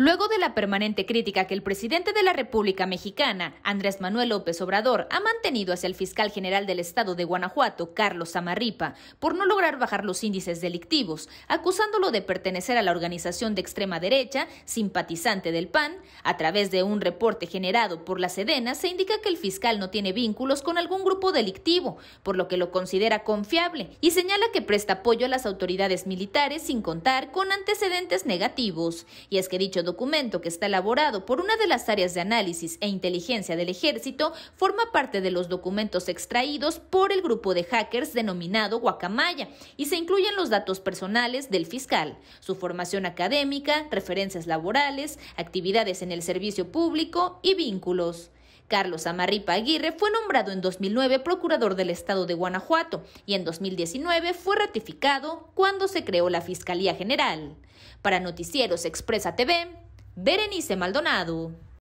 Luego de la permanente crítica que el presidente de la República Mexicana, Andrés Manuel López Obrador, ha mantenido hacia el fiscal general del estado de Guanajuato, Carlos Samarripa, por no lograr bajar los índices delictivos, acusándolo de pertenecer a la organización de extrema derecha, simpatizante del PAN, a través de un reporte generado por la Sedena, se indica que el fiscal no tiene vínculos con algún grupo delictivo, por lo que lo considera confiable, y señala que presta apoyo a las autoridades militares sin contar con antecedentes negativos. Y es que dicho documento que está elaborado por una de las áreas de análisis e inteligencia del ejército forma parte de los documentos extraídos por el grupo de hackers denominado Guacamaya y se incluyen los datos personales del fiscal, su formación académica, referencias laborales, actividades en el servicio público y vínculos. Carlos Amarripa Aguirre fue nombrado en 2009 procurador del Estado de Guanajuato y en 2019 fue ratificado cuando se creó la Fiscalía General. Para Noticieros Expresa TV, Berenice Maldonado.